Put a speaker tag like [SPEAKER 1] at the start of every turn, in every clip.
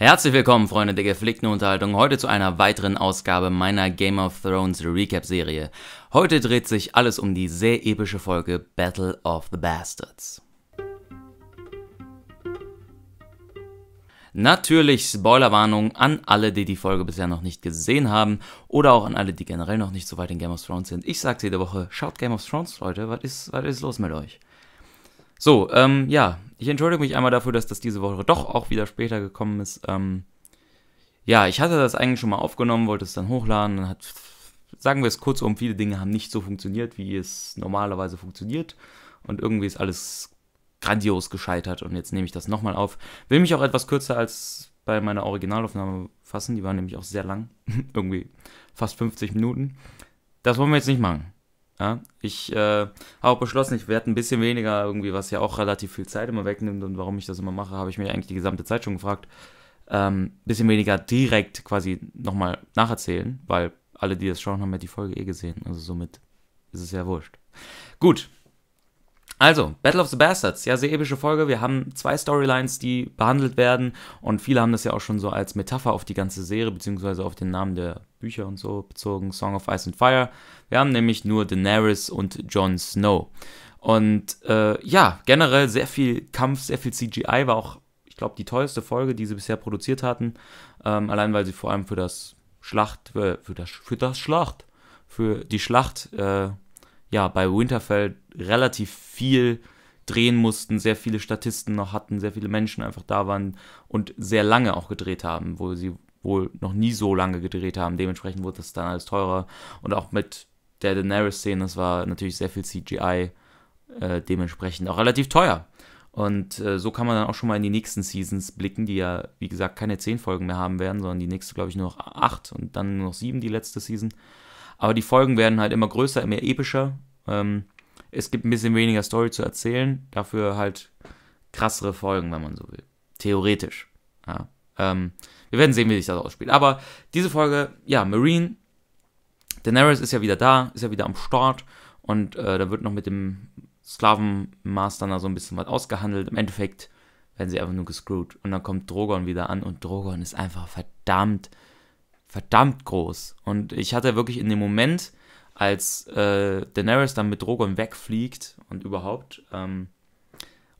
[SPEAKER 1] Herzlich willkommen, Freunde der gepflegten Unterhaltung, heute zu einer weiteren Ausgabe meiner Game of Thrones Recap-Serie. Heute dreht sich alles um die sehr epische Folge Battle of the Bastards. Natürlich Spoilerwarnung an alle, die die Folge bisher noch nicht gesehen haben oder auch an alle, die generell noch nicht so weit in Game of Thrones sind. Ich sag's jede Woche, schaut Game of Thrones, Leute, was ist, was ist los mit euch? So, ähm, ja, ich entschuldige mich einmal dafür, dass das diese Woche doch auch wieder später gekommen ist. Ähm, ja, ich hatte das eigentlich schon mal aufgenommen, wollte es dann hochladen, dann hat, sagen wir es kurzum, viele Dinge haben nicht so funktioniert, wie es normalerweise funktioniert. Und irgendwie ist alles grandios gescheitert und jetzt nehme ich das nochmal auf. Will mich auch etwas kürzer als bei meiner Originalaufnahme fassen, die war nämlich auch sehr lang, irgendwie fast 50 Minuten. Das wollen wir jetzt nicht machen. Ja, ich äh, habe beschlossen, ich werde ein bisschen weniger irgendwie, was ja auch relativ viel Zeit immer wegnimmt und warum ich das immer mache, habe ich mir eigentlich die gesamte Zeit schon gefragt. Ähm, bisschen weniger direkt quasi nochmal nacherzählen, weil alle, die das schauen, haben ja die Folge eh gesehen. Also somit ist es ja wurscht. Gut, also, Battle of the Bastards, ja, sehr epische Folge. Wir haben zwei Storylines, die behandelt werden und viele haben das ja auch schon so als Metapher auf die ganze Serie beziehungsweise auf den Namen der Bücher und so bezogen, Song of Ice and Fire. Wir haben nämlich nur Daenerys und Jon Snow. Und äh, ja, generell sehr viel Kampf, sehr viel CGI, war auch, ich glaube, die teuerste Folge, die sie bisher produziert hatten. Ähm, allein weil sie vor allem für das Schlacht, für, äh, für das, für das Schlacht, für die Schlacht äh, ja, bei Winterfell relativ viel drehen mussten, sehr viele Statisten noch hatten, sehr viele Menschen einfach da waren und sehr lange auch gedreht haben, wo sie wohl noch nie so lange gedreht haben. Dementsprechend wurde das dann alles teurer. Und auch mit der Daenerys-Szene, das war natürlich sehr viel CGI, äh, dementsprechend auch relativ teuer. Und äh, so kann man dann auch schon mal in die nächsten Seasons blicken, die ja, wie gesagt, keine zehn Folgen mehr haben werden, sondern die nächste, glaube ich, nur noch acht und dann nur noch sieben, die letzte Season. Aber die Folgen werden halt immer größer, immer epischer. Ähm, es gibt ein bisschen weniger Story zu erzählen, dafür halt krassere Folgen, wenn man so will. Theoretisch. Ja. Ähm, wir werden sehen, wie sich das ausspielt. Aber diese Folge, ja, Marine, Daenerys ist ja wieder da, ist ja wieder am Start und äh, da wird noch mit dem Sklavenmaster da so ein bisschen was ausgehandelt. Im Endeffekt werden sie einfach nur gescrewt und dann kommt Drogon wieder an und Drogon ist einfach verdammt verdammt groß. Und ich hatte wirklich in dem Moment, als äh, Daenerys dann mit Drogon wegfliegt und überhaupt, ähm,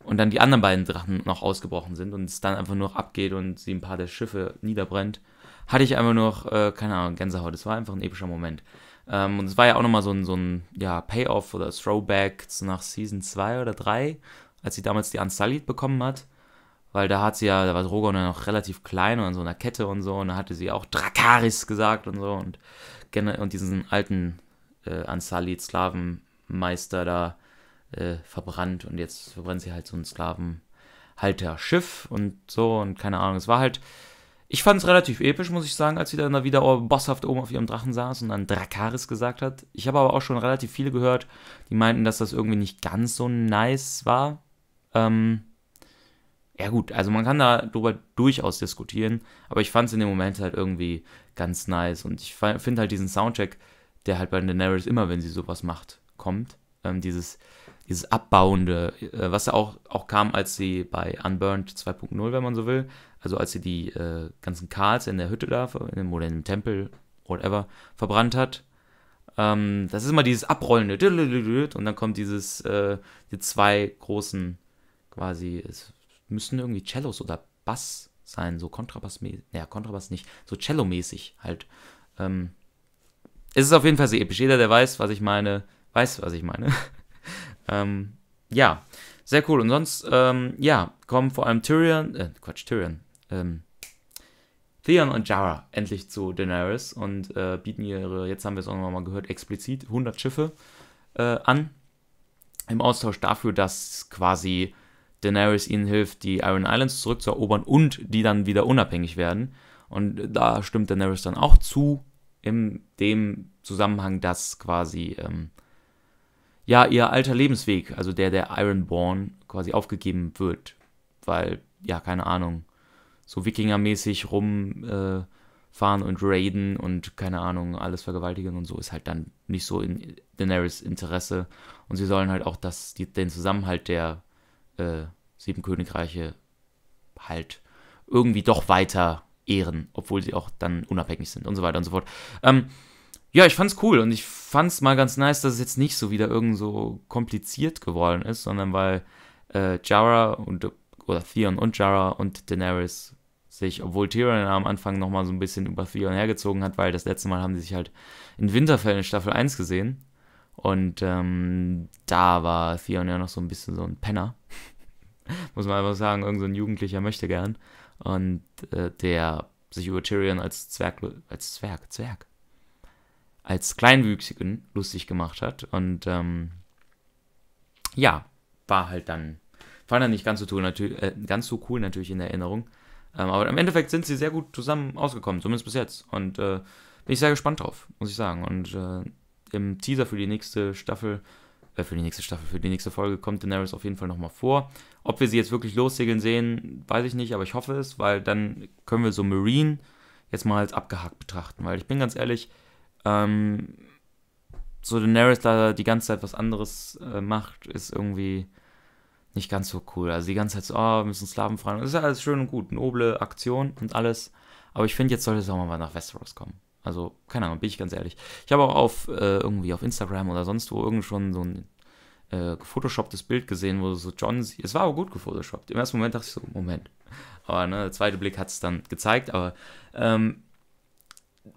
[SPEAKER 1] und dann die anderen beiden Drachen noch ausgebrochen sind und es dann einfach nur noch abgeht und sie ein paar der Schiffe niederbrennt, hatte ich einfach nur noch, äh, keine Ahnung, Gänsehaut. Es war einfach ein epischer Moment. Ähm, und es war ja auch nochmal so ein, so ein ja, Payoff oder Throwback nach Season 2 oder 3, als sie damals die Unsullied bekommen hat weil da hat sie ja, da war Drogon ja noch relativ klein und an so einer Kette und so, und da hatte sie auch Drakaris gesagt und so und, und diesen alten äh, Ansali-Sklavenmeister da äh, verbrannt und jetzt verbrennt sie halt so ein Sklavenhalter-Schiff und so und keine Ahnung, es war halt. Ich fand es relativ episch, muss ich sagen, als sie dann da wieder bosshaft oben auf ihrem Drachen saß und dann Drakaris gesagt hat. Ich habe aber auch schon relativ viele gehört, die meinten, dass das irgendwie nicht ganz so nice war. Ähm, ja gut, also man kann da darüber durchaus diskutieren, aber ich fand es in dem Moment halt irgendwie ganz nice und ich finde halt diesen Soundcheck, der halt bei Daenerys immer, wenn sie sowas macht, kommt, ähm, dieses, dieses Abbauende, äh, was ja auch, auch kam, als sie bei Unburned 2.0, wenn man so will, also als sie die äh, ganzen Karls in der Hütte da in oder in dem Tempel, whatever, verbrannt hat, ähm, das ist immer dieses Abrollende und dann kommt dieses, äh, die zwei großen quasi, es müssen irgendwie Cellos oder Bass sein, so Kontrabass-mäßig, naja, Kontrabass nicht, so Cello-mäßig halt. Ähm, es ist auf jeden Fall sehr episch. Jeder, der weiß, was ich meine, weiß, was ich meine. ähm, ja, sehr cool. Und sonst, ähm, ja, kommen vor allem Tyrion, äh, Quatsch, Tyrion, ähm, Theon und Jara endlich zu Daenerys und äh, bieten ihre, jetzt haben wir es auch nochmal gehört, explizit 100 Schiffe äh, an. Im Austausch dafür, dass quasi Daenerys ihnen hilft, die Iron Islands zurückzuerobern und die dann wieder unabhängig werden. Und da stimmt Daenerys dann auch zu, in dem Zusammenhang, dass quasi ähm, ja ihr alter Lebensweg, also der der Ironborn, quasi aufgegeben wird. Weil, ja, keine Ahnung, so Wikinger-mäßig rumfahren äh, und raiden und keine Ahnung, alles vergewaltigen und so ist halt dann nicht so in Daenerys Interesse. Und sie sollen halt auch das, die, den Zusammenhalt der äh, sieben Königreiche halt irgendwie doch weiter ehren, obwohl sie auch dann unabhängig sind und so weiter und so fort. Ähm, ja, ich fand's cool und ich fand's mal ganz nice, dass es jetzt nicht so wieder irgend so kompliziert geworden ist, sondern weil äh, Jara und oder Theon und Jara und Daenerys sich, obwohl Tyrion am Anfang nochmal so ein bisschen über Theon hergezogen hat, weil das letzte Mal haben sie sich halt in Winterfell in Staffel 1 gesehen und ähm, da war Theon ja noch so ein bisschen so ein Penner. Muss man einfach sagen, irgendein so Jugendlicher möchte gern. Und äh, der sich über Tyrion als Zwerg, als Zwerg, Zwerg, als Kleinwüchsigen lustig gemacht hat. Und ähm, ja, war halt dann, fand er nicht ganz so cool, natürlich, äh, ganz so cool natürlich in Erinnerung. Ähm, aber im Endeffekt sind sie sehr gut zusammen ausgekommen, zumindest bis jetzt. Und äh, bin ich sehr gespannt drauf, muss ich sagen. Und äh, im Teaser für die nächste Staffel, äh, für die nächste Staffel, für die nächste Folge kommt Daenerys auf jeden Fall nochmal vor. Ob wir sie jetzt wirklich lossegeln sehen, weiß ich nicht, aber ich hoffe es, weil dann können wir so Marine jetzt mal als abgehakt betrachten, weil ich bin ganz ehrlich, ähm, so Daenerys da die ganze Zeit was anderes äh, macht, ist irgendwie nicht ganz so cool. Also die ganze Zeit so, oh, wir müssen Sklaven fragen. Das ist ja alles schön und gut, noble Aktion und alles. Aber ich finde, jetzt sollte es auch mal nach Westeros kommen. Also, keine Ahnung, bin ich ganz ehrlich. Ich habe auch auf äh, irgendwie auf Instagram oder sonst wo irgend schon so ein äh, gefotoshopptes Bild gesehen, wo so John C. Es war aber gut gefotoshoppt. Im ersten Moment dachte ich so, Moment. Aber ne, der zweite Blick hat es dann gezeigt, aber ähm,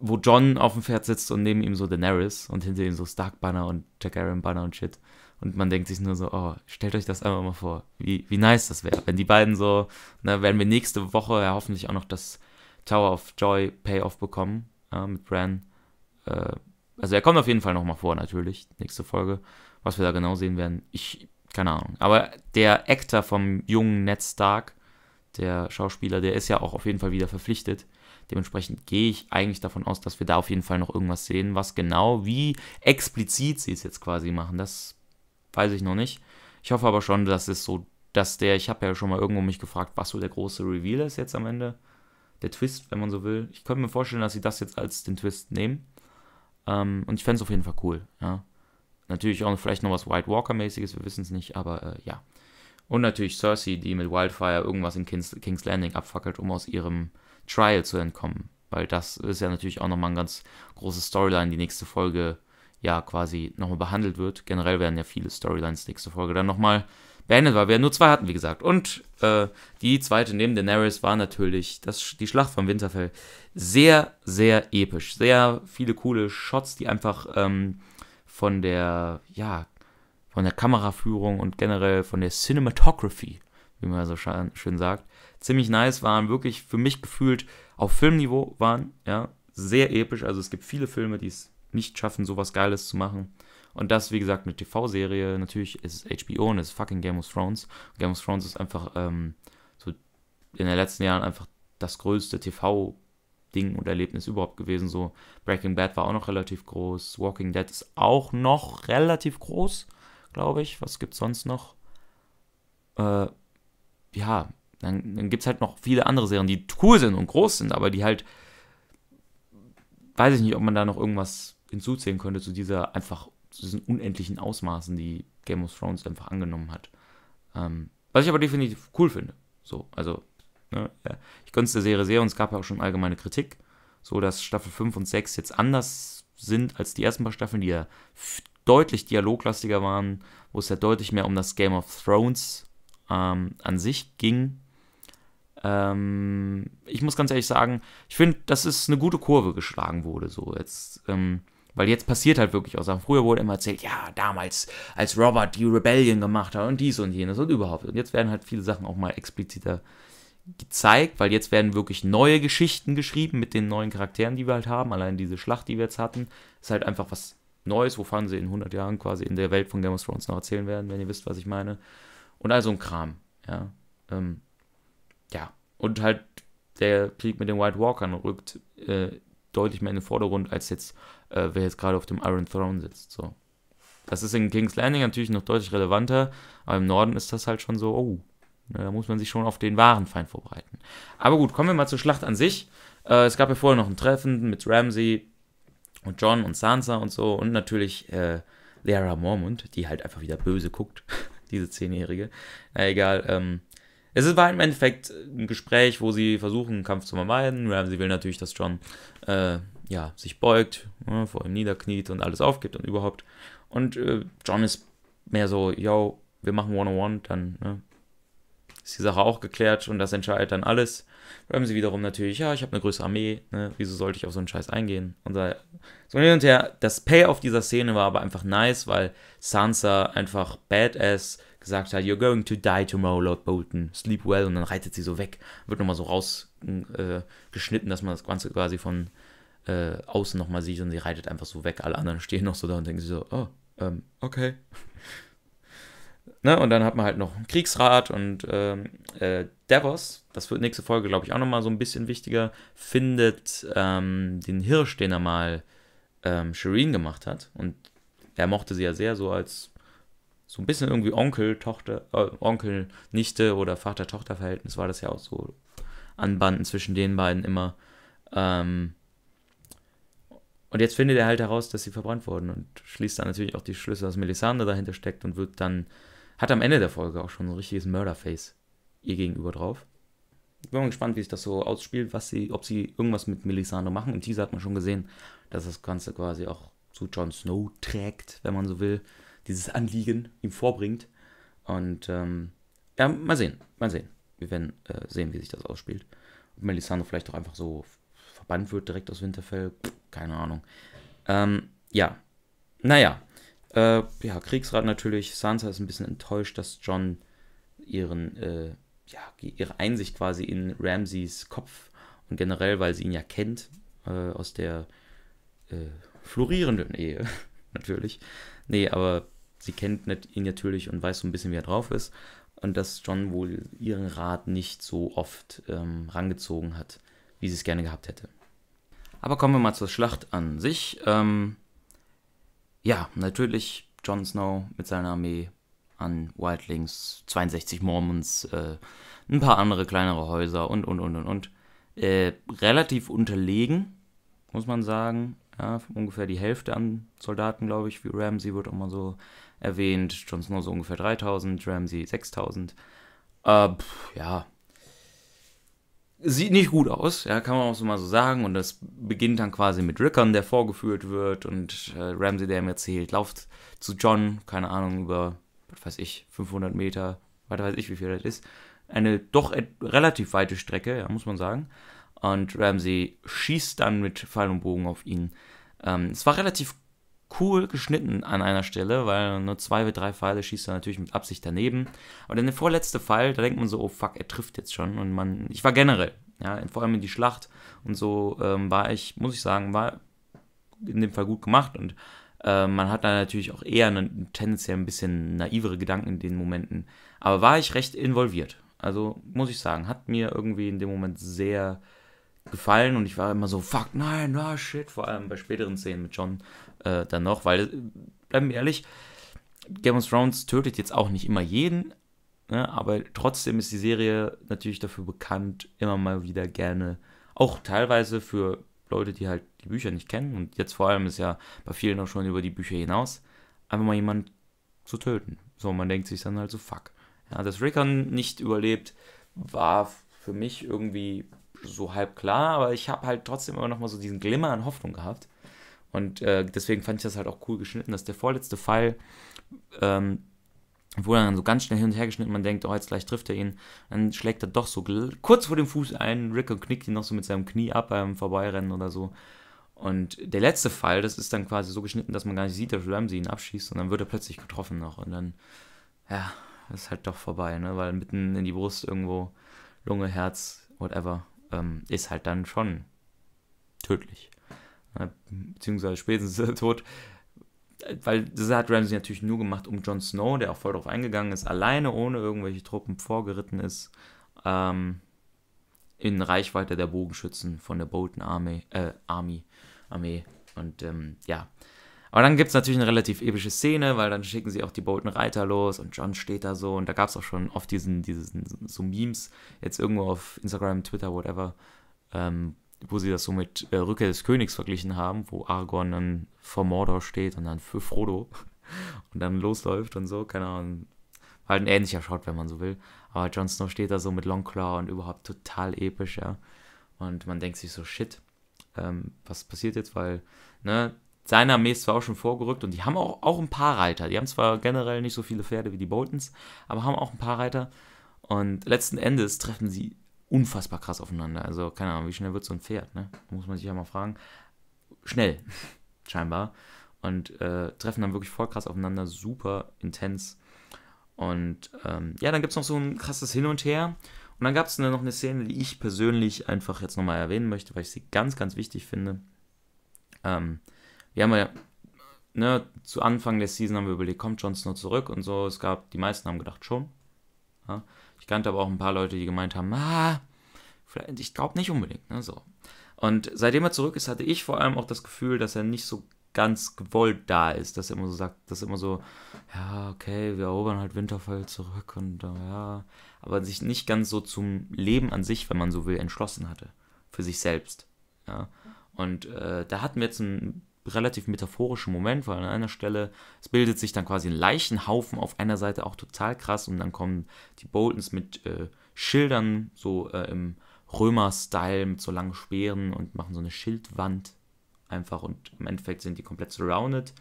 [SPEAKER 1] wo John auf dem Pferd sitzt und neben ihm so Daenerys und hinter ihm so Stark Banner und Jack Aaron Banner und shit. Und man denkt sich nur so, oh, stellt euch das einfach mal vor, wie, wie nice das wäre. Wenn die beiden so, ne, werden wir nächste Woche ja hoffentlich auch noch das Tower of Joy Payoff bekommen äh, mit Bran. Äh, also er kommt auf jeden Fall nochmal vor, natürlich. Nächste Folge. Was wir da genau sehen werden, ich, keine Ahnung. Aber der Actor vom jungen Ned Stark, der Schauspieler, der ist ja auch auf jeden Fall wieder verpflichtet. Dementsprechend gehe ich eigentlich davon aus, dass wir da auf jeden Fall noch irgendwas sehen. Was genau, wie explizit sie es jetzt quasi machen, das weiß ich noch nicht. Ich hoffe aber schon, dass es so, dass der, ich habe ja schon mal irgendwo mich gefragt, was so der große Reveal ist jetzt am Ende der Twist, wenn man so will. Ich könnte mir vorstellen, dass sie das jetzt als den Twist nehmen. Ähm, und ich fände es auf jeden Fall cool, ja. Natürlich auch vielleicht noch was White Walker-mäßiges, wir wissen es nicht, aber äh, ja. Und natürlich Cersei, die mit Wildfire irgendwas in King's, King's Landing abfackelt, um aus ihrem Trial zu entkommen. Weil das ist ja natürlich auch nochmal ein ganz großes Storyline, die nächste Folge ja quasi nochmal behandelt wird. Generell werden ja viele Storylines nächste Folge dann nochmal beendet war. Wir nur zwei hatten, wie gesagt. Und äh, die zweite neben Daenerys war natürlich das, die Schlacht von Winterfell. Sehr, sehr episch. Sehr viele coole Shots, die einfach ähm, von der, ja, von der Kameraführung und generell von der Cinematography, wie man so schön sagt, ziemlich nice waren. Wirklich für mich gefühlt auf Filmniveau waren, ja, sehr episch. Also es gibt viele Filme, die es nicht schaffen, sowas Geiles zu machen. Und das, wie gesagt, eine TV-Serie, natürlich ist es HBO und es ist fucking Game of Thrones. Game of Thrones ist einfach ähm, so in den letzten Jahren einfach das größte TV-Ding und Erlebnis überhaupt gewesen. So Breaking Bad war auch noch relativ groß, Walking Dead ist auch noch relativ groß, glaube ich. Was gibt's sonst noch? Äh, ja, dann, dann gibt es halt noch viele andere Serien, die cool sind und groß sind, aber die halt, weiß ich nicht, ob man da noch irgendwas hinzuzählen könnte zu dieser einfach, zu diesen unendlichen Ausmaßen, die Game of Thrones einfach angenommen hat. Ähm, was ich aber definitiv cool finde. So, also, ne, ja. ich gönn's der Serie sehr und es gab ja auch schon allgemeine Kritik, so dass Staffel 5 und 6 jetzt anders sind als die ersten paar Staffeln, die ja deutlich dialoglastiger waren, wo es ja deutlich mehr um das Game of Thrones ähm, an sich ging. Ähm, ich muss ganz ehrlich sagen, ich finde, dass es eine gute Kurve geschlagen wurde. So jetzt, ähm, weil jetzt passiert halt wirklich auch Sachen. Früher wurde immer erzählt, ja, damals, als Robert die Rebellion gemacht hat und dies und jenes und überhaupt. Und jetzt werden halt viele Sachen auch mal expliziter gezeigt, weil jetzt werden wirklich neue Geschichten geschrieben mit den neuen Charakteren, die wir halt haben. Allein diese Schlacht, die wir jetzt hatten, ist halt einfach was Neues, wovon sie in 100 Jahren quasi in der Welt von Game of Thrones noch erzählen werden, wenn ihr wisst, was ich meine. Und also ein Kram, ja. Ähm, ja, und halt der Krieg mit den White Walkern rückt äh, deutlich mehr in den Vordergrund als jetzt äh, wer jetzt gerade auf dem Iron Throne sitzt. So. Das ist in King's Landing natürlich noch deutlich relevanter, aber im Norden ist das halt schon so, oh, ne, da muss man sich schon auf den wahren Feind vorbereiten. Aber gut, kommen wir mal zur Schlacht an sich. Äh, es gab ja vorher noch ein Treffen mit Ramsey und John und Sansa und so und natürlich äh, Lera Mormont, die halt einfach wieder böse guckt, diese Zehnjährige. Na egal, ähm, es war im Endeffekt ein Gespräch, wo sie versuchen, einen Kampf zu vermeiden. Ramsey will natürlich, dass John äh, ja, sich beugt, ja, vor ihm niederkniet und alles aufgibt und überhaupt. Und äh, John ist mehr so, yo, wir machen 101, dann ne, ist die Sache auch geklärt und das entscheidet dann alles. Ramsey wiederum natürlich, ja, ich habe eine größere Armee, ne, wieso sollte ich auf so einen Scheiß eingehen? Und so hin und her, das Payoff dieser Szene war aber einfach nice, weil Sansa einfach badass gesagt hat, you're going to die tomorrow, Lord Bolton, sleep well und dann reitet sie so weg, wird nochmal so rausgeschnitten, äh, dass man das Ganze quasi von äh, außen nochmal sieht und sie reitet einfach so weg. Alle anderen stehen noch so da und denken sich so, oh, ähm, okay. Ne? Und dann hat man halt noch einen Kriegsrat und ähm, äh, Davos, das wird nächste Folge, glaube ich, auch nochmal so ein bisschen wichtiger, findet ähm, den Hirsch, den er mal ähm, Shireen gemacht hat. Und er mochte sie ja sehr so als so ein bisschen irgendwie Onkel, Tochter, äh, Onkel, Nichte oder Vater-Tochter-Verhältnis war das ja auch so anbanden zwischen den beiden immer. Ähm, und jetzt findet er halt heraus, dass sie verbrannt wurden und schließt dann natürlich auch die Schlüsse, dass Melisande dahinter steckt und wird dann, hat am Ende der Folge auch schon ein richtiges Murderface ihr gegenüber drauf. Ich bin mal gespannt, wie sich das so ausspielt, was sie, ob sie irgendwas mit Melisande machen. Im Teaser hat man schon gesehen, dass das Ganze quasi auch zu Jon Snow trägt, wenn man so will, dieses Anliegen ihm vorbringt. Und ähm, ja, mal sehen, mal sehen. Wir werden äh, sehen, wie sich das ausspielt. Ob Melisande vielleicht auch einfach so verbannt wird direkt aus Winterfell, keine Ahnung. Ähm, ja, naja. Äh, ja, Kriegsrat natürlich. Sansa ist ein bisschen enttäuscht, dass John ihren, äh, ja, ihre Einsicht quasi in Ramseys Kopf und generell, weil sie ihn ja kennt, äh, aus der äh, florierenden Ehe, natürlich. Nee, aber sie kennt ihn natürlich und weiß so ein bisschen, wie er drauf ist. Und dass John wohl ihren Rat nicht so oft ähm, rangezogen hat, wie sie es gerne gehabt hätte. Aber kommen wir mal zur Schlacht an sich. Ähm, ja, natürlich Jon Snow mit seiner Armee an Wildlings, 62 Mormons, äh, ein paar andere kleinere Häuser und, und, und, und, und. Äh, relativ unterlegen, muss man sagen. Ja, ungefähr die Hälfte an Soldaten, glaube ich. Wie Ramsey wird auch mal so erwähnt. Jon Snow so ungefähr 3000, Ramsey 6000. Äh, ja, sieht nicht gut aus, ja, kann man auch so mal so sagen. Und das beginnt dann quasi mit Rickon, der vorgeführt wird und äh, Ramsey, der ihm erzählt, lauft zu John, keine Ahnung, über, was weiß ich, 500 Meter, was weiß ich, wie viel das ist. Eine doch relativ weite Strecke, ja, muss man sagen. Und Ramsey schießt dann mit Pfeil und Bogen auf ihn. Ähm, es war relativ cool geschnitten an einer Stelle, weil nur zwei oder drei Pfeile schießt er natürlich mit Absicht daneben. Aber dann der vorletzte Pfeil, da denkt man so, oh fuck, er trifft jetzt schon. Und man, ich war generell, ja, vor allem in die Schlacht und so ähm, war ich, muss ich sagen, war in dem Fall gut gemacht und äh, man hat da natürlich auch eher einen, tendenziell ein bisschen naivere Gedanken in den Momenten. Aber war ich recht involviert. Also muss ich sagen, hat mir irgendwie in dem Moment sehr gefallen und ich war immer so, fuck, nein, na, ah, no, shit. Vor allem bei späteren Szenen mit John äh, dann noch, weil, bleiben wir ehrlich, Game of Thrones tötet jetzt auch nicht immer jeden, ne, aber trotzdem ist die Serie natürlich dafür bekannt, immer mal wieder gerne, auch teilweise für Leute, die halt die Bücher nicht kennen und jetzt vor allem ist ja bei vielen auch schon über die Bücher hinaus, einfach mal jemand zu töten. So, man denkt sich dann halt so, fuck. Ja, dass Rickon nicht überlebt, war für mich irgendwie so halb klar, aber ich habe halt trotzdem immer noch mal so diesen Glimmer an Hoffnung gehabt. Und äh, deswegen fand ich das halt auch cool geschnitten, dass der vorletzte Fall ähm, wo dann so ganz schnell hin und her geschnitten, man denkt, oh, jetzt gleich trifft er ihn. Dann schlägt er doch so kurz vor dem Fuß ein, Rick und knickt ihn noch so mit seinem Knie ab beim Vorbeirennen oder so. Und der letzte Fall, das ist dann quasi so geschnitten, dass man gar nicht sieht, dass Ramsey ihn abschießt und dann wird er plötzlich getroffen noch. Und dann, ja, ist halt doch vorbei, ne? Weil mitten in die Brust irgendwo, Lunge, Herz, whatever, ähm, ist halt dann schon tödlich. Äh, beziehungsweise spätestens ist er tot, weil das hat Ramsey natürlich nur gemacht, um Jon Snow, der auch voll drauf eingegangen ist, alleine ohne irgendwelche Truppen vorgeritten ist, ähm, in Reichweite der Bogenschützen von der Bolton Army, äh, Army, Armee. Und ähm, ja. Aber dann gibt es natürlich eine relativ epische Szene, weil dann schicken sie auch die Bolton Reiter los und John steht da so und da gab es auch schon oft diesen, diesen so Memes, jetzt irgendwo auf Instagram, Twitter, whatever, ähm, wo sie das so mit äh, Rückkehr des Königs verglichen haben, wo Argon dann vor Mordor steht und dann für Frodo und dann losläuft und so, keine Ahnung. halt ein ähnlicher Shot, wenn man so will. Aber Jon Snow steht da so mit Longclaw und überhaupt total episch, ja. Und man denkt sich so, shit, ähm, was passiert jetzt? Weil, ne, seine Armee ist zwar auch schon vorgerückt und die haben auch, auch ein paar Reiter. Die haben zwar generell nicht so viele Pferde wie die Boltons, aber haben auch ein paar Reiter. Und letzten Endes treffen sie unfassbar krass aufeinander. Also, keine Ahnung, wie schnell wird so ein Pferd, ne? Muss man sich ja mal fragen. Schnell, scheinbar. Und äh, treffen dann wirklich voll krass aufeinander, super intens. Und ähm, ja, dann gibt es noch so ein krasses Hin und Her. Und dann gab es noch eine Szene, die ich persönlich einfach jetzt nochmal erwähnen möchte, weil ich sie ganz, ganz wichtig finde. Ähm, wir haben ja, ne, zu Anfang der Season haben wir überlegt, kommt Jon Snow zurück und so. Es gab, die meisten haben gedacht, schon. Ja? Ich kannte aber auch ein paar Leute, die gemeint haben, ah, ich glaube nicht unbedingt. Ne, so. Und seitdem er zurück ist, hatte ich vor allem auch das Gefühl, dass er nicht so ganz gewollt da ist, dass er immer so sagt, dass er immer so, ja, okay, wir erobern halt Winterfell zurück und äh, ja, aber sich nicht ganz so zum Leben an sich, wenn man so will, entschlossen hatte, für sich selbst. Ja. Und äh, da hatten wir jetzt ein relativ metaphorischen Moment, weil an einer Stelle, es bildet sich dann quasi ein Leichenhaufen auf einer Seite auch total krass und dann kommen die Boltons mit äh, Schildern, so äh, im Römer-Style, mit so langen Speeren und machen so eine Schildwand einfach und im Endeffekt sind die komplett surrounded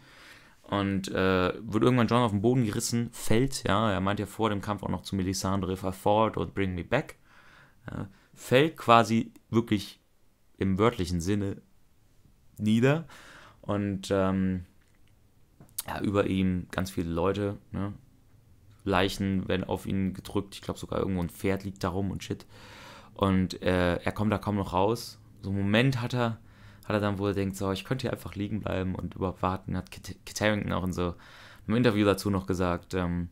[SPEAKER 1] und äh, wird irgendwann John auf den Boden gerissen, fällt, ja, er meint ja vor dem Kampf auch noch zu Melisandre, Ford und Bring Me Back, fällt quasi wirklich im wörtlichen Sinne nieder und ähm, ja, über ihm ganz viele Leute, ne? Leichen werden auf ihn gedrückt. Ich glaube sogar irgendwo ein Pferd liegt da rum und shit. Und äh, er kommt da kaum noch raus. So einen Moment hat er, hat er dann, wo er denkt, so, ich könnte hier einfach liegen bleiben und überhaupt warten. Hat Kit, Harrington auch in so einem Interview dazu noch gesagt. Ähm,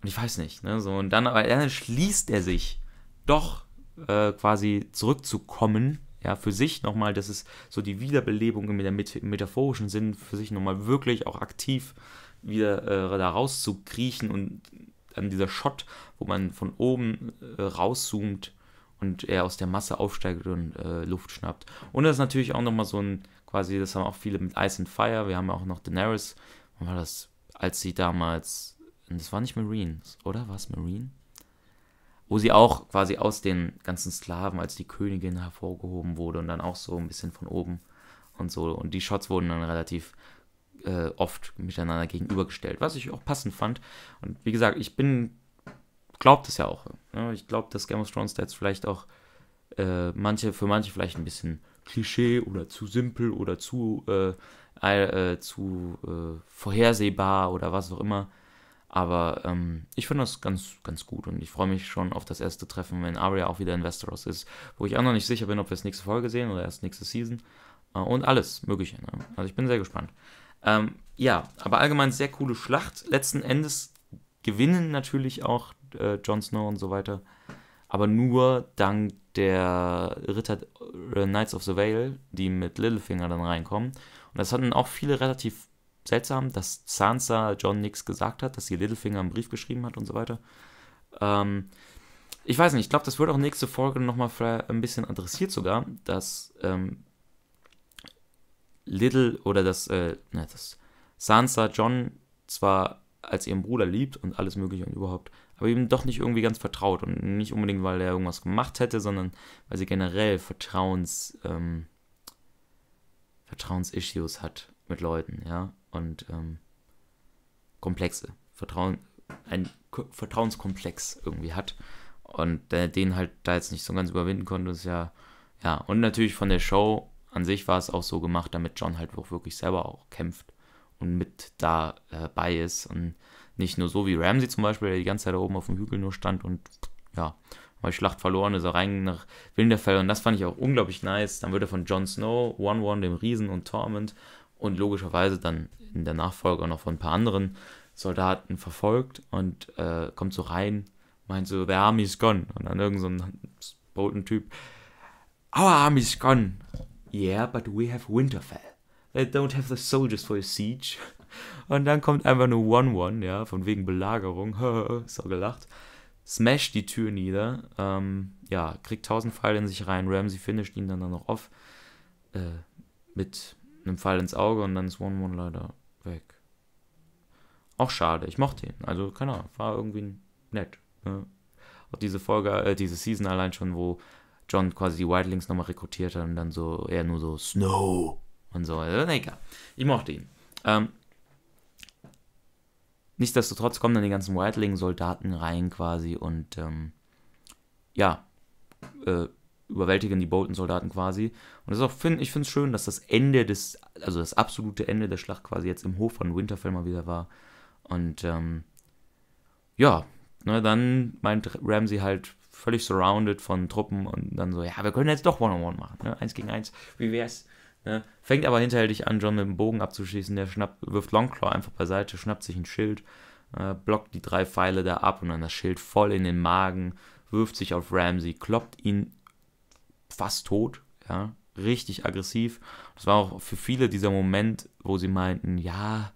[SPEAKER 1] und ich weiß nicht, ne? So, und dann, aber dann schließt er sich doch äh, quasi zurückzukommen ja, für sich nochmal, das ist so die Wiederbelebung im metaphorischen Sinn, für sich nochmal wirklich auch aktiv wieder äh, da rauszukriechen und an dieser Shot, wo man von oben äh, rauszoomt und er aus der Masse aufsteigt und äh, Luft schnappt. Und das ist natürlich auch nochmal so ein, quasi, das haben auch viele mit Ice and Fire, wir haben auch noch Daenerys, war das, als sie damals, das war nicht Marines, oder? War es Marine? wo sie auch quasi aus den ganzen Sklaven als die Königin hervorgehoben wurde und dann auch so ein bisschen von oben und so. Und die Shots wurden dann relativ äh, oft miteinander gegenübergestellt, was ich auch passend fand. Und wie gesagt, ich bin, glaubt es ja auch. Ne? Ich glaube, dass Game of Thrones da jetzt vielleicht auch äh, manche, für manche vielleicht ein bisschen Klischee oder zu simpel oder zu, äh, äh zu äh, vorhersehbar oder was auch immer aber ähm, ich finde das ganz, ganz gut und ich freue mich schon auf das erste Treffen, wenn Aria auch wieder in Westeros ist, wo ich auch noch nicht sicher bin, ob wir es nächste Folge sehen oder erst nächste Season äh, und alles Mögliche. Ne? Also ich bin sehr gespannt. Ähm, ja, aber allgemein sehr coole Schlacht. Letzten Endes gewinnen natürlich auch äh, Jon Snow und so weiter, aber nur dank der Ritter äh, Knights of the Vale, die mit Littlefinger dann reinkommen. Und das hatten auch viele relativ seltsam, dass Sansa John nichts gesagt hat, dass sie Littlefinger einen Brief geschrieben hat und so weiter. Ähm, ich weiß nicht, ich glaube, das wird auch nächste Folge nochmal ein bisschen adressiert sogar, dass ähm, Little oder dass, äh, ne, das Sansa John zwar als ihren Bruder liebt und alles Mögliche und überhaupt, aber ihm doch nicht irgendwie ganz vertraut. Und nicht unbedingt, weil er irgendwas gemacht hätte, sondern weil sie generell Vertrauens, ähm, Vertrauensissues hat mit Leuten, ja. Und ähm, Komplexe, Vertrauen, ein Vertrauenskomplex irgendwie hat. Und äh, den halt da jetzt nicht so ganz überwinden konnte, ist ja, ja. Und natürlich von der Show an sich war es auch so gemacht, damit John halt auch wirklich selber auch kämpft und mit dabei äh, ist. Und nicht nur so wie Ramsey zum Beispiel, der die ganze Zeit da oben auf dem Hügel nur stand und ja, weil Schlacht verloren ist, er rein nach Winterfell und das fand ich auch unglaublich nice. Dann wird er von Jon Snow, One One, dem Riesen und Torment und logischerweise dann in der Nachfolge auch noch von ein paar anderen Soldaten verfolgt und äh, kommt so rein, meint so, the army is gone. Und dann irgend so ein Botentyp, our army is gone. Yeah, but we have Winterfell. They don't have the soldiers for a siege. Und dann kommt einfach nur One-One, ja, von wegen Belagerung, so gelacht. Smash die Tür nieder, ähm, ja, kriegt tausend Pfeile in sich rein. Ramsey finisht ihn dann, dann noch off äh, mit einem Fall ins Auge und dann ist One One leider weg. Auch schade, ich mochte ihn. Also, keine Ahnung, war irgendwie nett. Ne? Auch diese Folge, äh, diese Season allein schon, wo John quasi die Wildlings nochmal rekrutiert hat und dann so, eher nur so Snow und so. Also, na egal. Ich mochte ihn. Ähm, nichtsdestotrotz kommen dann die ganzen Wildling-Soldaten rein quasi und ähm, ja, äh, überwältigen die Bolton-Soldaten quasi. Und das ist auch, find, ich finde es schön, dass das Ende des, also das absolute Ende der Schlacht quasi jetzt im Hof von Winterfell mal wieder war. Und ähm, ja, ne, dann meint Ramsey halt völlig surrounded von Truppen und dann so, ja, wir können jetzt doch One-on-One -on -one machen, ne? Eins gegen eins, wie wär's? Ne? Fängt aber hinterhältig an, John mit dem Bogen abzuschießen, der schnappt, wirft Longclaw einfach beiseite, schnappt sich ein Schild, äh, blockt die drei Pfeile da ab und dann das Schild voll in den Magen, wirft sich auf Ramsey, kloppt ihn fast tot, ja, richtig aggressiv. Das war auch für viele dieser Moment, wo sie meinten, ja,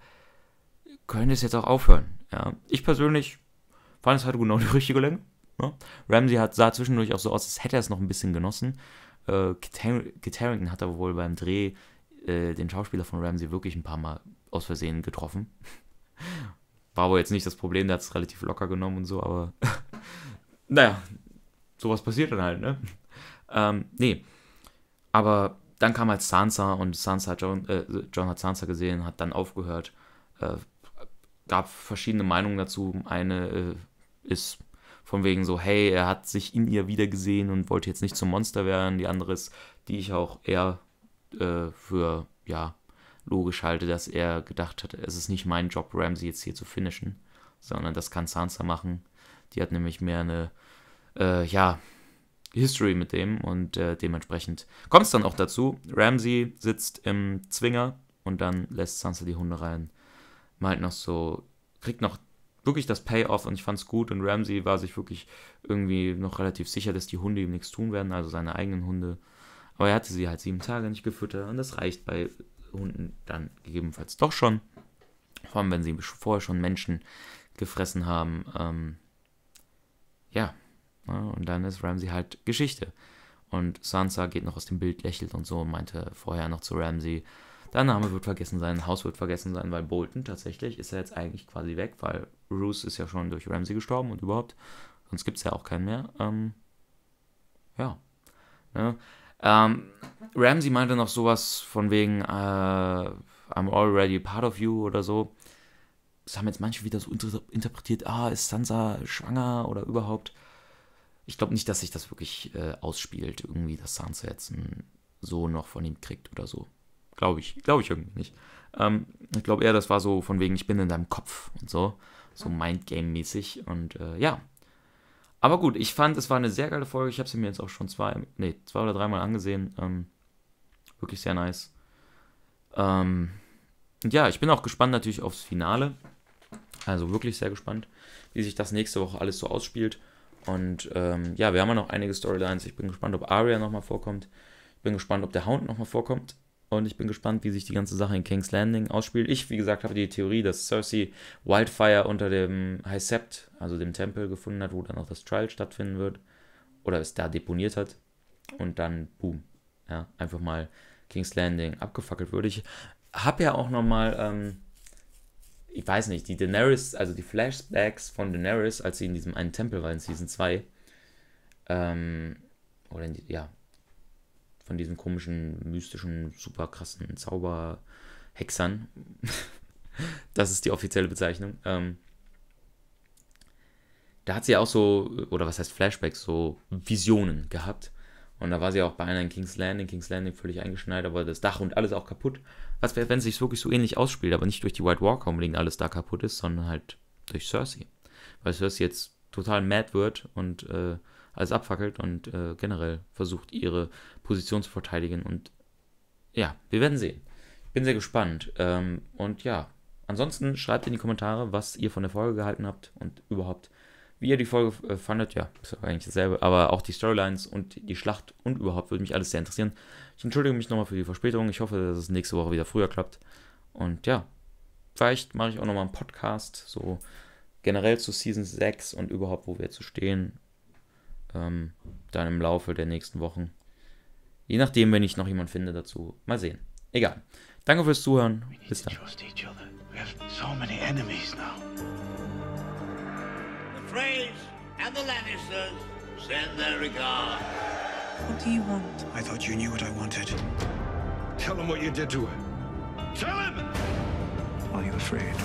[SPEAKER 1] könnte es jetzt auch aufhören. Ja. Ich persönlich fand es halt genau die richtige Länge. Ja. Ne? Ramsey hat, sah zwischendurch auch so aus, als hätte er es noch ein bisschen genossen. Äh, Kit Harrington hat aber wohl beim Dreh äh, den Schauspieler von Ramsey wirklich ein paar Mal aus Versehen getroffen. War wohl jetzt nicht das Problem, der hat es relativ locker genommen und so, aber naja, sowas passiert dann halt, ne? Ähm, nee. Aber dann kam halt Sansa und Sansa John, äh, John hat Sansa gesehen, hat dann aufgehört. Äh, gab verschiedene Meinungen dazu. Eine äh, ist von wegen so, hey, er hat sich in ihr wiedergesehen und wollte jetzt nicht zum Monster werden. Die andere ist, die ich auch eher äh, für, ja, logisch halte, dass er gedacht hat, es ist nicht mein Job, Ramsey jetzt hier zu finishen, sondern das kann Sansa machen. Die hat nämlich mehr eine, äh, ja, History mit dem und äh, dementsprechend kommt es dann auch dazu. Ramsey sitzt im Zwinger und dann lässt Sansa die Hunde rein. Malt noch so, kriegt noch wirklich das Payoff und ich fand es gut und Ramsey war sich wirklich irgendwie noch relativ sicher, dass die Hunde ihm nichts tun werden, also seine eigenen Hunde. Aber er hatte sie halt sieben Tage nicht gefüttert und das reicht bei Hunden dann gegebenenfalls doch schon. Vor allem, wenn sie vorher schon Menschen gefressen haben. Ähm, ja, Ne? Und dann ist Ramsey halt Geschichte. Und Sansa geht noch aus dem Bild, lächelt und so und meinte vorher noch zu Ramsey, dein Name wird vergessen sein, Haus wird vergessen sein, weil Bolton tatsächlich ist ja jetzt eigentlich quasi weg, weil Roose ist ja schon durch Ramsey gestorben und überhaupt, sonst gibt es ja auch keinen mehr. Ähm, ja. Ne? Ähm, Ramsey meinte noch sowas von wegen, äh, I'm already part of you oder so. Das haben jetzt manche wieder so interpretiert, ah, ist Sansa schwanger oder überhaupt ich glaube nicht, dass sich das wirklich äh, ausspielt, irgendwie, dass Sansa jetzt einen Sohn noch von ihm kriegt oder so. Glaube ich. Glaube ich irgendwie nicht. Ähm, ich glaube eher, das war so von wegen, ich bin in deinem Kopf und so. So Mindgame-mäßig. Und äh, ja. Aber gut, ich fand, es war eine sehr geile Folge. Ich habe sie mir jetzt auch schon zwei, nee, zwei oder dreimal angesehen. Ähm, wirklich sehr nice. Ähm, ja, ich bin auch gespannt natürlich aufs Finale. Also wirklich sehr gespannt, wie sich das nächste Woche alles so ausspielt. Und ähm, ja, wir haben ja noch einige Storylines. Ich bin gespannt, ob Arya nochmal vorkommt. Ich bin gespannt, ob der Hound nochmal vorkommt. Und ich bin gespannt, wie sich die ganze Sache in King's Landing ausspielt. Ich, wie gesagt, habe die Theorie, dass Cersei Wildfire unter dem High Sept, also dem Tempel, gefunden hat, wo dann auch das Trial stattfinden wird. Oder es da deponiert hat. Und dann, boom. Ja, einfach mal King's Landing abgefackelt würde. Ich habe ja auch nochmal ähm, ich weiß nicht, die Daenerys, also die Flashbacks von Daenerys, als sie in diesem einen Tempel war in Season 2, ähm, oder die, ja, von diesen komischen, mystischen, super krassen Zauberhexern, das ist die offizielle Bezeichnung, ähm, da hat sie auch so, oder was heißt Flashbacks, so Visionen gehabt. Und da war sie auch bei einer in King's Landing, King's Landing völlig eingeschneit, aber das Dach und alles auch kaputt. Was wäre, wenn es sich wirklich so ähnlich ausspielt, aber nicht durch die White Walker unbedingt alles da kaputt ist, sondern halt durch Cersei. Weil Cersei jetzt total mad wird und äh, alles abfackelt und äh, generell versucht, ihre Position zu verteidigen. Und ja, wir werden sehen. bin sehr gespannt. Ähm, und ja, ansonsten schreibt in die Kommentare, was ihr von der Folge gehalten habt und überhaupt wie ihr die Folge äh, fandet, ja, ist eigentlich dasselbe, aber auch die Storylines und die Schlacht und überhaupt würde mich alles sehr interessieren. Ich entschuldige mich nochmal für die Verspätung. Ich hoffe, dass es nächste Woche wieder früher klappt. Und ja, vielleicht mache ich auch nochmal einen Podcast, so generell zu Season 6 und überhaupt, wo wir zu stehen. Ähm, dann im Laufe der nächsten Wochen. Je nachdem, wenn ich noch jemanden finde dazu. Mal sehen. Egal. Danke fürs Zuhören. Bis dann. so Freys and the Lannisters send their regards. What do you want? I thought you knew what I wanted. Tell him what you did to her. Tell him! Are you afraid?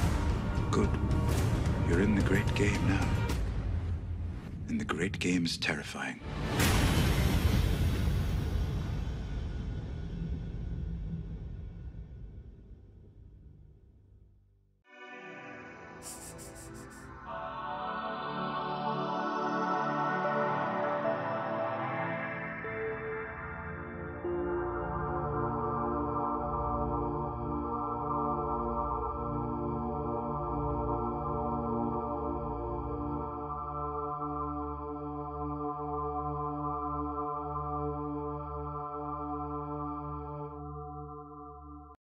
[SPEAKER 1] Good. You're in the great game now. And the great game is terrifying.